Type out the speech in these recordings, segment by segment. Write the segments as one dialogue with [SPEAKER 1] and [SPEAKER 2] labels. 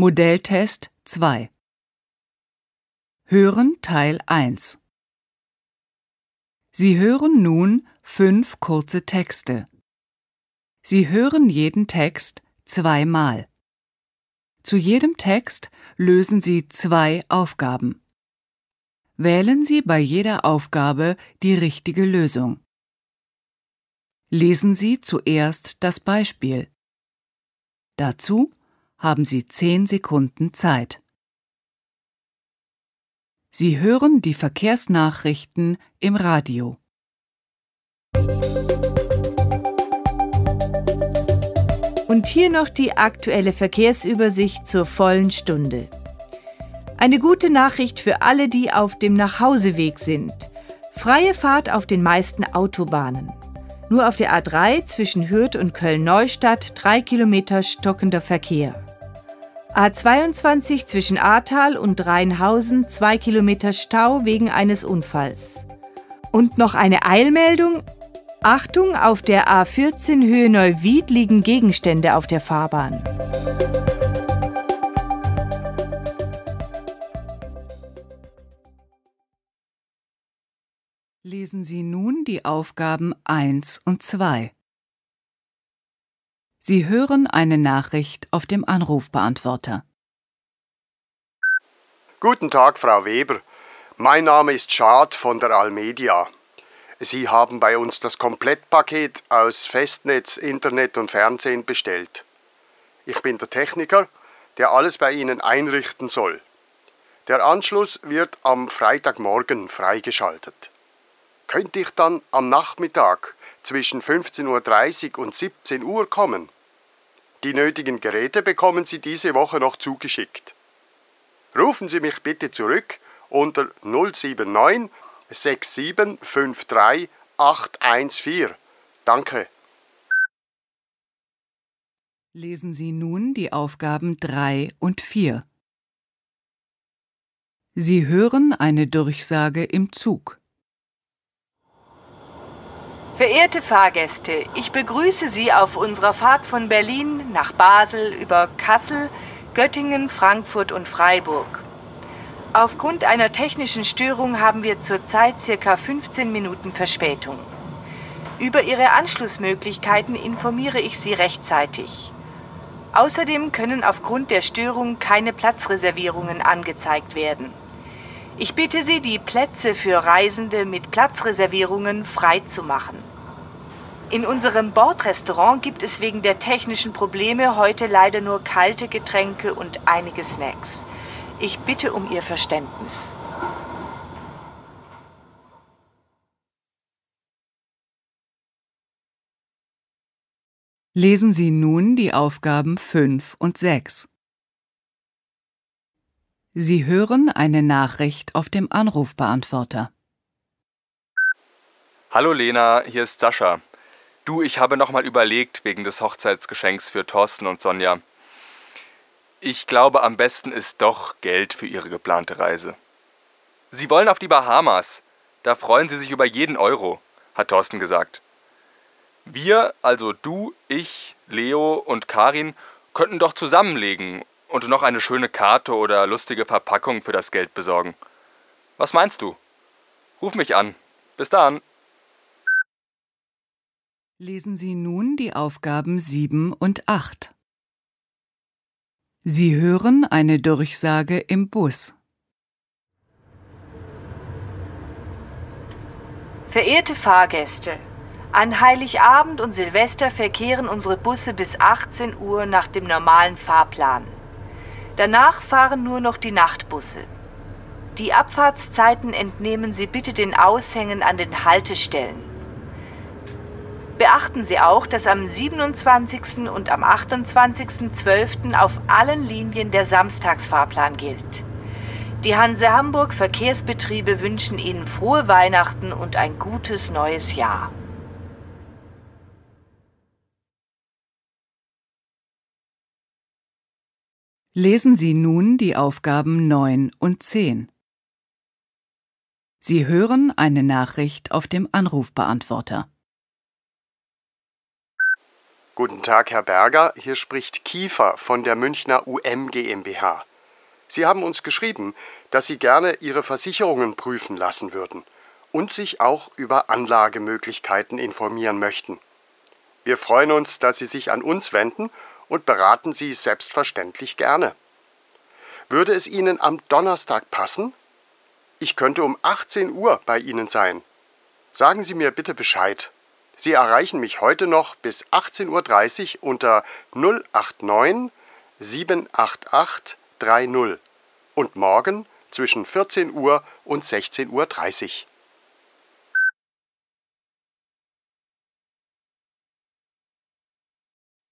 [SPEAKER 1] Modelltest 2 Hören Teil 1 Sie hören nun fünf kurze Texte. Sie hören jeden Text zweimal. Zu jedem Text lösen Sie zwei Aufgaben. Wählen Sie bei jeder Aufgabe die richtige Lösung. Lesen Sie zuerst das Beispiel. Dazu haben Sie 10 Sekunden Zeit. Sie hören die Verkehrsnachrichten im Radio.
[SPEAKER 2] Und hier noch die aktuelle Verkehrsübersicht zur vollen Stunde. Eine gute Nachricht für alle, die auf dem Nachhauseweg sind. Freie Fahrt auf den meisten Autobahnen. Nur auf der A3 zwischen Hürth und Köln-Neustadt 3 Kilometer stockender Verkehr. A22 zwischen Ahrtal und Rheinhausen zwei Kilometer Stau wegen eines Unfalls. Und noch eine Eilmeldung. Achtung, auf der A14 Höhe Neuwied liegen Gegenstände auf der Fahrbahn.
[SPEAKER 1] Lesen Sie nun die Aufgaben 1 und 2. Sie hören eine Nachricht auf dem Anrufbeantworter.
[SPEAKER 3] Guten Tag, Frau Weber. Mein Name ist Schad von der Almedia. Sie haben bei uns das Komplettpaket aus Festnetz, Internet und Fernsehen bestellt. Ich bin der Techniker, der alles bei Ihnen einrichten soll. Der Anschluss wird am Freitagmorgen freigeschaltet. Könnte ich dann am Nachmittag zwischen 15.30 Uhr und 17 Uhr kommen? Die nötigen Geräte bekommen Sie diese Woche noch zugeschickt. Rufen Sie mich bitte zurück unter 079 6753 814. Danke.
[SPEAKER 1] Lesen Sie nun die Aufgaben 3 und 4. Sie hören eine Durchsage im Zug.
[SPEAKER 2] Verehrte Fahrgäste, ich begrüße Sie auf unserer Fahrt von Berlin nach Basel über Kassel, Göttingen, Frankfurt und Freiburg. Aufgrund einer technischen Störung haben wir zurzeit ca. 15 Minuten Verspätung. Über Ihre Anschlussmöglichkeiten informiere ich Sie rechtzeitig. Außerdem können aufgrund der Störung keine Platzreservierungen angezeigt werden. Ich bitte Sie, die Plätze für Reisende mit Platzreservierungen frei zu machen. In unserem Bordrestaurant gibt es wegen der technischen Probleme heute leider nur kalte Getränke und einige Snacks. Ich bitte um Ihr Verständnis.
[SPEAKER 1] Lesen Sie nun die Aufgaben 5 und 6. Sie hören eine Nachricht auf dem Anrufbeantworter.
[SPEAKER 4] Hallo Lena, hier ist Sascha. Du, ich habe nochmal überlegt wegen des Hochzeitsgeschenks für Thorsten und Sonja. Ich glaube, am besten ist doch Geld für ihre geplante Reise. Sie wollen auf die Bahamas. Da freuen sie sich über jeden Euro, hat Thorsten gesagt. Wir, also du, ich, Leo und Karin, könnten doch zusammenlegen und noch eine schöne Karte oder lustige Verpackung für das Geld besorgen. Was meinst du? Ruf mich an. Bis dann.
[SPEAKER 1] Lesen Sie nun die Aufgaben 7 und 8. Sie hören eine Durchsage im Bus.
[SPEAKER 2] Verehrte Fahrgäste, an Heiligabend und Silvester verkehren unsere Busse bis 18 Uhr nach dem normalen Fahrplan. Danach fahren nur noch die Nachtbusse. Die Abfahrtszeiten entnehmen Sie bitte den Aushängen an den Haltestellen. Beachten Sie auch, dass am 27. und am 28.12. auf allen Linien der Samstagsfahrplan gilt. Die Hanse Hamburg Verkehrsbetriebe wünschen Ihnen frohe Weihnachten und ein gutes neues Jahr.
[SPEAKER 1] Lesen Sie nun die Aufgaben 9 und 10. Sie hören eine Nachricht auf dem Anrufbeantworter.
[SPEAKER 3] Guten Tag, Herr Berger. Hier spricht Kiefer von der Münchner UM GmbH. Sie haben uns geschrieben, dass Sie gerne Ihre Versicherungen prüfen lassen würden und sich auch über Anlagemöglichkeiten informieren möchten. Wir freuen uns, dass Sie sich an uns wenden und beraten Sie selbstverständlich gerne. Würde es Ihnen am Donnerstag passen? Ich könnte um 18 Uhr bei Ihnen sein. Sagen Sie mir bitte Bescheid. Sie erreichen mich heute noch bis 18.30 Uhr unter 089 788 30 und morgen zwischen 14 Uhr und 16.30 Uhr.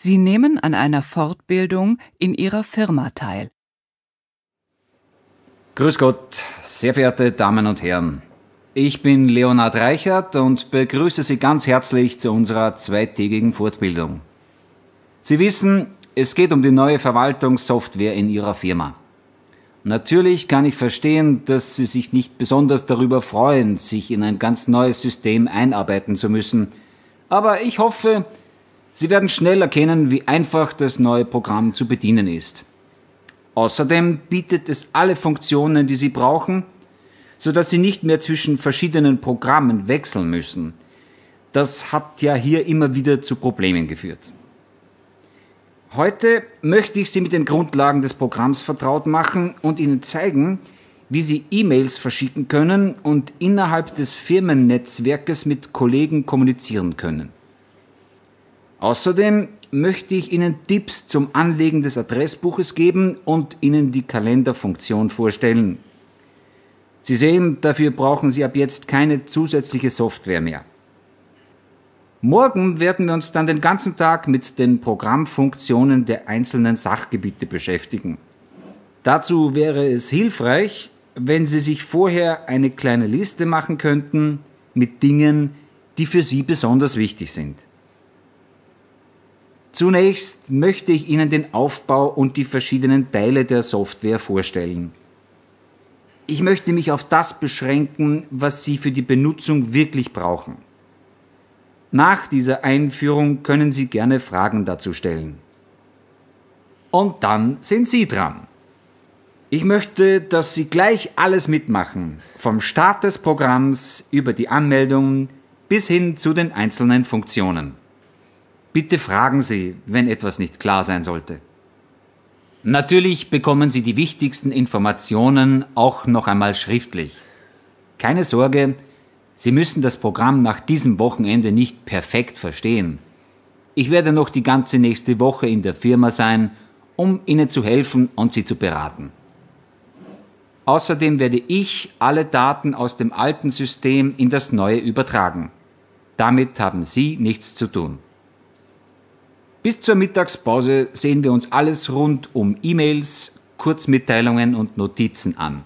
[SPEAKER 1] Sie nehmen an einer Fortbildung in Ihrer Firma teil.
[SPEAKER 5] Grüß Gott, sehr verehrte Damen und Herren. Ich bin Leonhard Reichert und begrüße Sie ganz herzlich zu unserer zweitägigen Fortbildung. Sie wissen, es geht um die neue Verwaltungssoftware in Ihrer Firma. Natürlich kann ich verstehen, dass Sie sich nicht besonders darüber freuen, sich in ein ganz neues System einarbeiten zu müssen. Aber ich hoffe, Sie werden schnell erkennen, wie einfach das neue Programm zu bedienen ist. Außerdem bietet es alle Funktionen, die Sie brauchen, sodass Sie nicht mehr zwischen verschiedenen Programmen wechseln müssen. Das hat ja hier immer wieder zu Problemen geführt. Heute möchte ich Sie mit den Grundlagen des Programms vertraut machen und Ihnen zeigen, wie Sie E-Mails verschicken können und innerhalb des Firmennetzwerkes mit Kollegen kommunizieren können. Außerdem möchte ich Ihnen Tipps zum Anlegen des Adressbuches geben und Ihnen die Kalenderfunktion vorstellen. Sie sehen, dafür brauchen Sie ab jetzt keine zusätzliche Software mehr. Morgen werden wir uns dann den ganzen Tag mit den Programmfunktionen der einzelnen Sachgebiete beschäftigen. Dazu wäre es hilfreich, wenn Sie sich vorher eine kleine Liste machen könnten mit Dingen, die für Sie besonders wichtig sind. Zunächst möchte ich Ihnen den Aufbau und die verschiedenen Teile der Software vorstellen. Ich möchte mich auf das beschränken, was Sie für die Benutzung wirklich brauchen. Nach dieser Einführung können Sie gerne Fragen dazu stellen. Und dann sind Sie dran. Ich möchte, dass Sie gleich alles mitmachen, vom Start des Programms über die Anmeldung bis hin zu den einzelnen Funktionen. Bitte fragen Sie, wenn etwas nicht klar sein sollte. Natürlich bekommen Sie die wichtigsten Informationen auch noch einmal schriftlich. Keine Sorge, Sie müssen das Programm nach diesem Wochenende nicht perfekt verstehen. Ich werde noch die ganze nächste Woche in der Firma sein, um Ihnen zu helfen und Sie zu beraten. Außerdem werde ich alle Daten aus dem alten System in das neue übertragen. Damit haben Sie nichts zu tun. Bis zur Mittagspause sehen wir uns alles rund um E-Mails, Kurzmitteilungen und Notizen an.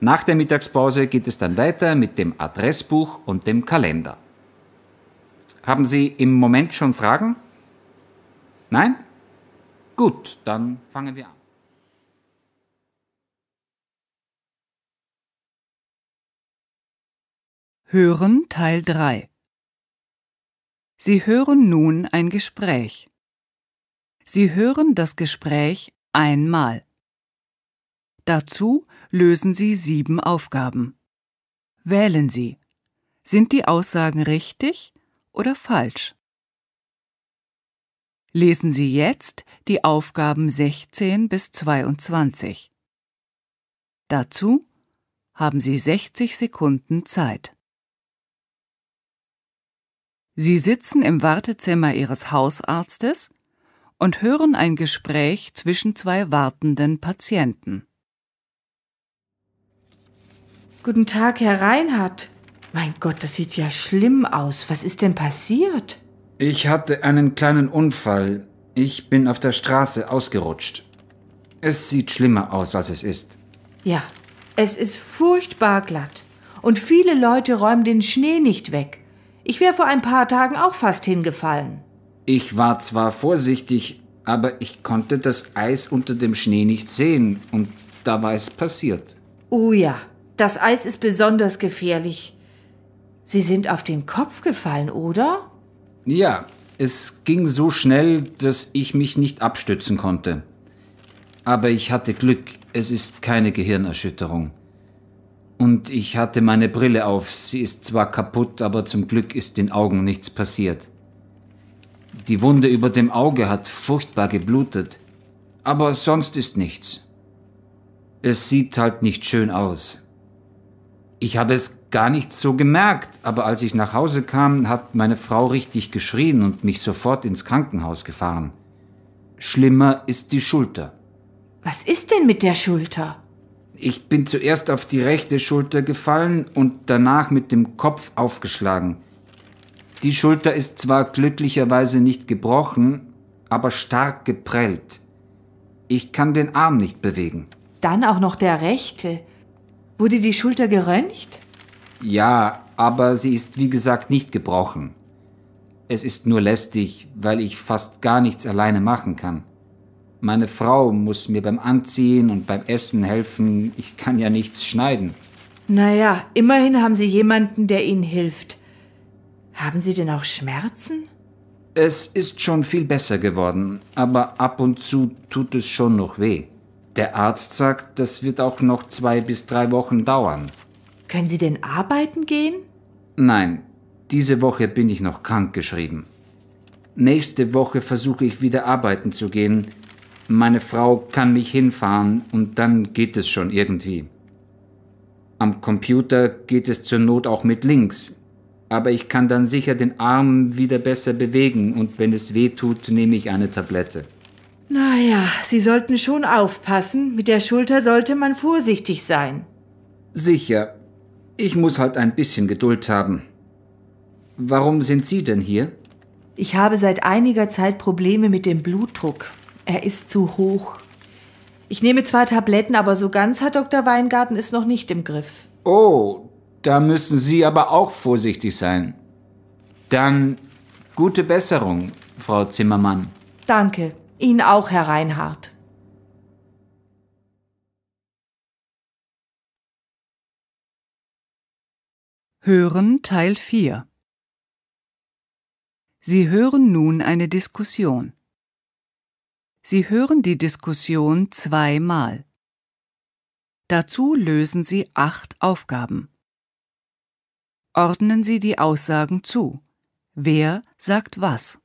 [SPEAKER 5] Nach der Mittagspause geht es dann weiter mit dem Adressbuch und dem Kalender. Haben Sie im Moment schon Fragen? Nein? Gut, dann fangen wir an.
[SPEAKER 1] Hören Teil 3 Sie hören nun ein Gespräch. Sie hören das Gespräch einmal. Dazu lösen Sie sieben Aufgaben. Wählen Sie. Sind die Aussagen richtig oder falsch? Lesen Sie jetzt die Aufgaben 16 bis 22. Dazu haben Sie 60 Sekunden Zeit. Sie sitzen im Wartezimmer Ihres Hausarztes und hören ein Gespräch zwischen zwei
[SPEAKER 2] wartenden Patienten. Guten Tag, Herr Reinhardt. Mein Gott, das sieht ja schlimm aus. Was ist denn passiert?
[SPEAKER 5] Ich hatte einen kleinen Unfall. Ich bin auf der Straße ausgerutscht. Es sieht schlimmer aus, als es ist.
[SPEAKER 2] Ja, es ist furchtbar glatt. Und viele Leute räumen den Schnee nicht weg. Ich wäre vor ein paar Tagen auch fast
[SPEAKER 5] hingefallen. Ich war zwar vorsichtig, aber ich konnte das Eis unter dem Schnee nicht sehen und da war es passiert.
[SPEAKER 2] Oh ja, das Eis ist besonders gefährlich. Sie sind auf den Kopf gefallen, oder?
[SPEAKER 5] Ja, es ging so schnell, dass ich mich nicht abstützen konnte. Aber ich hatte Glück, es ist keine Gehirnerschütterung. Und ich hatte meine Brille auf. Sie ist zwar kaputt, aber zum Glück ist den Augen nichts passiert. Die Wunde über dem Auge hat furchtbar geblutet. Aber sonst ist nichts. Es sieht halt nicht schön aus. Ich habe es gar nicht so gemerkt, aber als ich nach Hause kam, hat meine Frau richtig geschrien und mich sofort ins Krankenhaus gefahren. Schlimmer ist die Schulter.
[SPEAKER 2] Was ist denn mit der Schulter?
[SPEAKER 5] Ich bin zuerst auf die rechte Schulter gefallen und danach mit dem Kopf aufgeschlagen. Die Schulter ist zwar glücklicherweise nicht gebrochen, aber stark geprellt. Ich kann den Arm nicht bewegen.
[SPEAKER 2] Dann auch noch der rechte. Wurde die Schulter geröntgt?
[SPEAKER 5] Ja, aber sie ist wie gesagt nicht gebrochen. Es ist nur lästig, weil ich fast gar nichts alleine machen kann. Meine Frau muss mir beim Anziehen und beim Essen helfen. Ich kann ja nichts schneiden.
[SPEAKER 2] Naja, immerhin haben Sie jemanden, der Ihnen hilft. Haben Sie denn auch Schmerzen?
[SPEAKER 5] Es ist schon viel besser geworden, aber ab und zu tut es schon noch weh. Der Arzt sagt, das wird auch noch zwei bis drei Wochen dauern. Können
[SPEAKER 2] Sie denn arbeiten gehen?
[SPEAKER 5] Nein, diese Woche bin ich noch krankgeschrieben. Nächste Woche versuche ich wieder arbeiten zu gehen meine Frau kann mich hinfahren und dann geht es schon irgendwie. Am Computer geht es zur Not auch mit links, aber ich kann dann sicher den Arm wieder besser bewegen und wenn es weh tut, nehme ich eine Tablette.
[SPEAKER 2] Naja, Sie sollten schon aufpassen, mit der Schulter sollte man vorsichtig sein.
[SPEAKER 5] Sicher, ich muss halt ein bisschen Geduld haben. Warum sind Sie denn hier? Ich habe seit einiger Zeit Probleme mit dem Blutdruck. Er ist zu hoch.
[SPEAKER 2] Ich nehme zwar Tabletten, aber so ganz hat Dr. Weingarten es noch nicht im Griff.
[SPEAKER 5] Oh, da müssen Sie aber auch vorsichtig sein. Dann gute Besserung, Frau Zimmermann.
[SPEAKER 2] Danke. Ihnen auch, Herr Reinhardt.
[SPEAKER 1] Hören Teil 4 Sie hören nun eine Diskussion. Sie hören die Diskussion zweimal. Dazu lösen Sie acht Aufgaben. Ordnen Sie die Aussagen zu. Wer sagt was?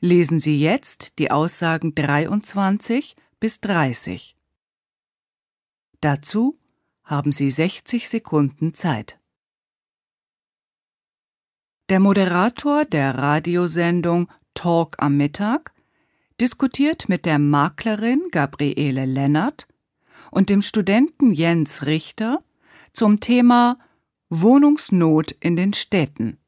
[SPEAKER 1] Lesen Sie jetzt die Aussagen 23 bis 30. Dazu haben Sie 60 Sekunden Zeit. Der Moderator der Radiosendung Talk am Mittag diskutiert mit der Maklerin Gabriele Lennart und dem Studenten Jens Richter zum Thema Wohnungsnot in den Städten.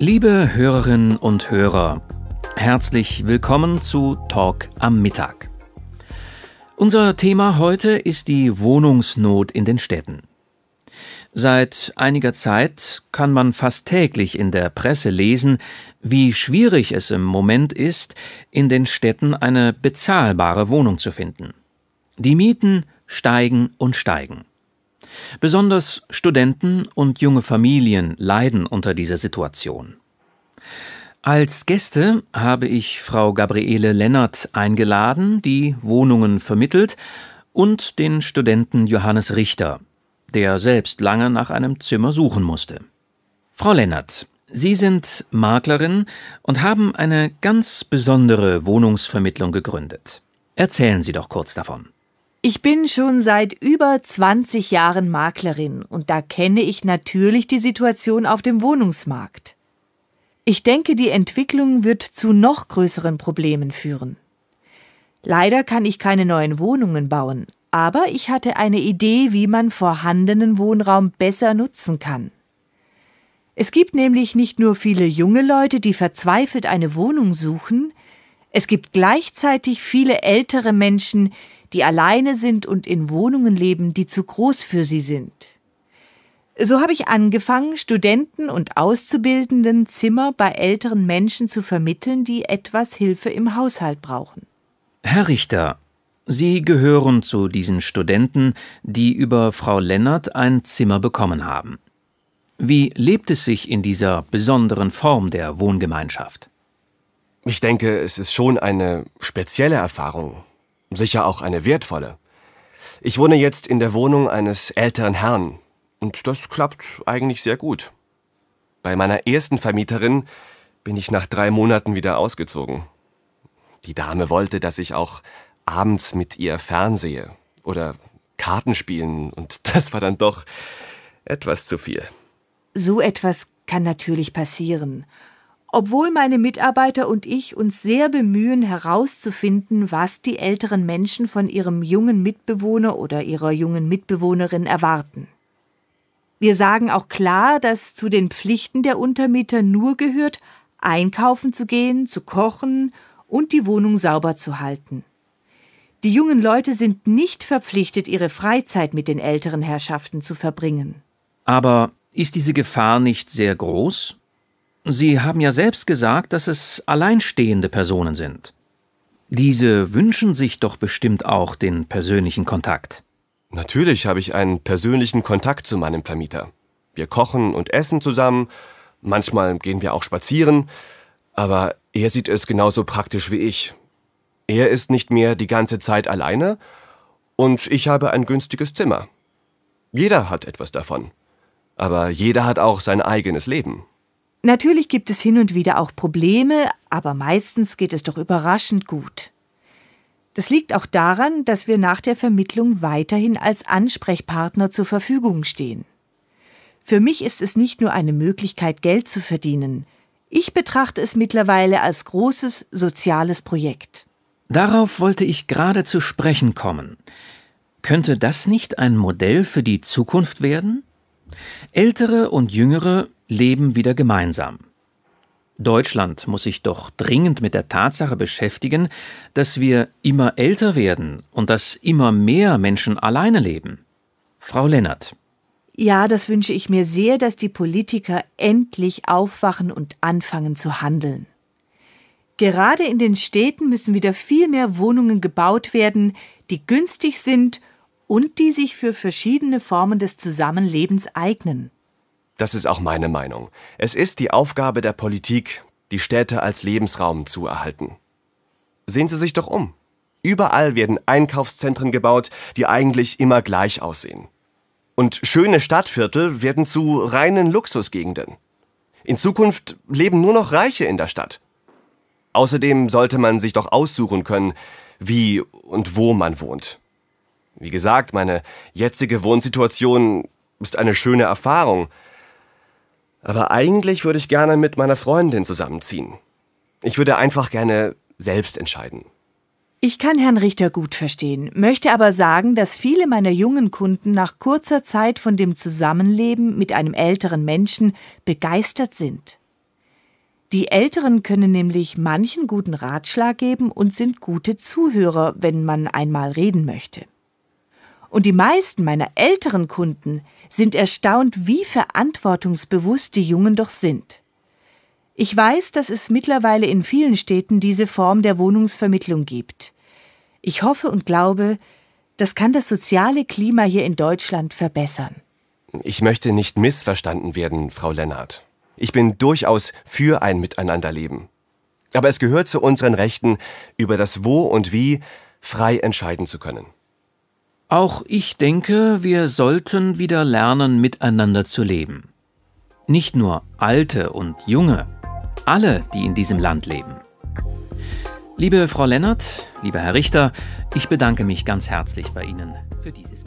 [SPEAKER 6] Liebe Hörerinnen und Hörer, herzlich willkommen zu Talk am Mittag. Unser Thema heute ist die Wohnungsnot in den Städten. Seit einiger Zeit kann man fast täglich in der Presse lesen, wie schwierig es im Moment ist, in den Städten eine bezahlbare Wohnung zu finden. Die Mieten steigen und steigen. Besonders Studenten und junge Familien leiden unter dieser Situation. Als Gäste habe ich Frau Gabriele Lennart eingeladen, die Wohnungen vermittelt, und den Studenten Johannes Richter, der selbst lange nach einem Zimmer suchen musste. Frau Lennart, Sie sind Maklerin und haben eine ganz besondere Wohnungsvermittlung gegründet. Erzählen Sie doch kurz davon.
[SPEAKER 2] Ich bin schon seit über 20 Jahren Maklerin und da kenne ich natürlich die Situation auf dem Wohnungsmarkt. Ich denke, die Entwicklung wird zu noch größeren Problemen führen. Leider kann ich keine neuen Wohnungen bauen, aber ich hatte eine Idee, wie man vorhandenen Wohnraum besser nutzen kann. Es gibt nämlich nicht nur viele junge Leute, die verzweifelt eine Wohnung suchen, es gibt gleichzeitig viele ältere Menschen, die alleine sind und in Wohnungen leben, die zu groß für sie sind. So habe ich angefangen, Studenten und Auszubildenden Zimmer bei älteren Menschen zu vermitteln, die etwas Hilfe im Haushalt brauchen.
[SPEAKER 6] Herr Richter, Sie gehören zu diesen Studenten, die über Frau Lennart ein Zimmer bekommen haben. Wie lebt es sich in
[SPEAKER 4] dieser besonderen Form der Wohngemeinschaft? Ich denke, es ist schon eine spezielle Erfahrung, sicher auch eine wertvolle. Ich wohne jetzt in der Wohnung eines älteren Herrn und das klappt eigentlich sehr gut. Bei meiner ersten Vermieterin bin ich nach drei Monaten wieder ausgezogen. Die Dame wollte, dass ich auch abends mit ihr fernsehe oder Karten spielen und das war dann doch etwas zu viel.
[SPEAKER 2] So etwas kann natürlich passieren. Obwohl meine Mitarbeiter und ich uns sehr bemühen herauszufinden, was die älteren Menschen von ihrem jungen Mitbewohner oder ihrer jungen Mitbewohnerin erwarten. Wir sagen auch klar, dass zu den Pflichten der Untermieter nur gehört, einkaufen zu gehen, zu kochen und die Wohnung sauber zu halten. Die jungen Leute sind nicht verpflichtet, ihre Freizeit mit den älteren Herrschaften zu verbringen.
[SPEAKER 6] Aber ist diese Gefahr nicht sehr groß? Sie haben ja selbst gesagt, dass es alleinstehende Personen sind.
[SPEAKER 4] Diese wünschen sich doch bestimmt auch den persönlichen Kontakt. Natürlich habe ich einen persönlichen Kontakt zu meinem Vermieter. Wir kochen und essen zusammen, manchmal gehen wir auch spazieren, aber er sieht es genauso praktisch wie ich. Er ist nicht mehr die ganze Zeit alleine und ich habe ein günstiges Zimmer. Jeder hat etwas davon. Aber jeder hat auch sein eigenes Leben.
[SPEAKER 2] Natürlich gibt es hin und wieder auch Probleme, aber meistens geht es doch überraschend gut. Das liegt auch daran, dass wir nach der Vermittlung weiterhin als Ansprechpartner zur Verfügung stehen. Für mich ist es nicht nur eine Möglichkeit, Geld zu verdienen. Ich betrachte es mittlerweile als großes soziales Projekt.
[SPEAKER 6] Darauf wollte ich gerade zu sprechen kommen. Könnte das nicht ein Modell für die Zukunft werden? Ältere und Jüngere leben wieder gemeinsam. Deutschland muss sich doch dringend mit der Tatsache beschäftigen, dass wir immer älter werden und dass immer mehr Menschen alleine leben. Frau Lennart.
[SPEAKER 2] Ja, das wünsche ich mir sehr, dass die Politiker endlich aufwachen und anfangen zu handeln. Gerade in den Städten müssen wieder viel mehr Wohnungen gebaut werden, die günstig sind und die sich für verschiedene Formen des Zusammenlebens eignen.
[SPEAKER 4] Das ist auch meine Meinung. Es ist die Aufgabe der Politik, die Städte als Lebensraum zu erhalten. Sehen Sie sich doch um. Überall werden Einkaufszentren gebaut, die eigentlich immer gleich aussehen. Und schöne Stadtviertel werden zu reinen Luxusgegenden. In Zukunft leben nur noch Reiche in der Stadt. Außerdem sollte man sich doch aussuchen können, wie und wo man wohnt. Wie gesagt, meine jetzige Wohnsituation ist eine schöne Erfahrung. Aber eigentlich würde ich gerne mit meiner Freundin zusammenziehen. Ich würde einfach gerne selbst entscheiden.
[SPEAKER 2] Ich kann Herrn Richter gut verstehen, möchte aber sagen, dass viele meiner jungen Kunden nach kurzer Zeit von dem Zusammenleben mit einem älteren Menschen begeistert sind. Die Älteren können nämlich manchen guten Ratschlag geben und sind gute Zuhörer, wenn man einmal reden möchte. Und die meisten meiner älteren Kunden sind erstaunt, wie verantwortungsbewusst die Jungen doch sind. Ich weiß, dass es mittlerweile in vielen Städten diese Form der Wohnungsvermittlung gibt. Ich hoffe und glaube, das kann das soziale Klima hier in Deutschland verbessern.
[SPEAKER 4] Ich möchte nicht missverstanden werden, Frau Lennart. Ich bin durchaus für ein Miteinanderleben. Aber es gehört zu unseren Rechten, über das Wo und Wie frei entscheiden zu können. Auch ich denke,
[SPEAKER 6] wir sollten wieder lernen, miteinander zu leben. Nicht nur Alte und Junge, alle, die in diesem Land leben. Liebe Frau Lennart, lieber Herr Richter, ich bedanke mich ganz herzlich bei Ihnen für dieses.